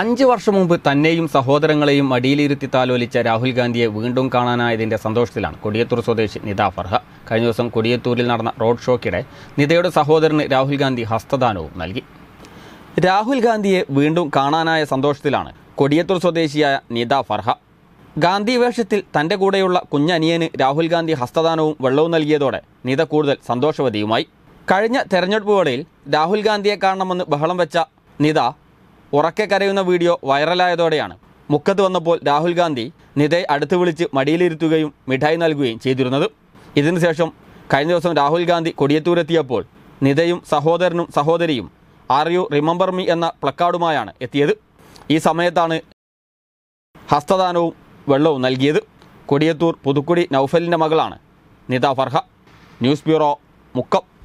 അഞ്ചു വർഷം മുമ്പ് തന്നെയും സഹോദരങ്ങളെയും മടിയിലിരുത്തി താലോലിച്ച രാഹുൽ ഗാന്ധിയെ വീണ്ടും കാണാനായതിന്റെ സന്തോഷത്തിലാണ് കൊടിയത്തൂർ സ്വദേശി നിത ഫർഹ കഴിഞ്ഞ ദിവസം കൊടിയത്തൂരിൽ നടന്ന റോഡ് ഷോയ്ക്കിടെ നിതയുടെ സഹോദരന് രാഹുൽ ഗാന്ധി ഹസ്തദാനവും നൽകി രാഹുൽ ഗാന്ധിയെ വീണ്ടും കാണാനായ സന്തോഷത്തിലാണ് കൊടിയത്തൂർ സ്വദേശിയായ നിത ഫർഹ ഗാന്ധി വേഷത്തിൽ തന്റെ കൂടെയുള്ള കുഞ്ഞനിയന് രാഹുൽ ഗാന്ധി ഹസ്തദാനവും വെള്ളവും നൽകിയതോടെ നിത കൂടുതൽ സന്തോഷവതിയുമായി കഴിഞ്ഞ തെരഞ്ഞെടുപ്പ് വേളയിൽ രാഹുൽ ഗാന്ധിയെ കാണണമെന്ന് ബഹളം വെച്ച നിത ഉറക്കെ കരയുന്ന വീഡിയോ വൈറലായതോടെയാണ് മുക്കത്ത് വന്നപ്പോൾ രാഹുൽ ഗാന്ധി നിതയ് അടുത്ത് വിളിച്ച് മടിയിലിരുത്തുകയും മിഠായി നൽകുകയും ചെയ്തിരുന്നത് ഇതിനുശേഷം കഴിഞ്ഞ ദിവസം രാഹുൽ ഗാന്ധി കൊടിയത്തൂരെത്തിയപ്പോൾ നിതയും സഹോദരനും സഹോദരിയും ആർ യു റിമംബർ മി എന്ന പ്ലക്കാർഡുമായാണ് എത്തിയത് ഈ സമയത്താണ് ഹസ്തദാനവും വെള്ളവും നൽകിയത് കൊടിയത്തൂർ പുതുക്കുടി നൌഫലിൻ്റെ മകളാണ് നിത ഫർഹ ന്യൂസ് ബ്യൂറോ മുക്കം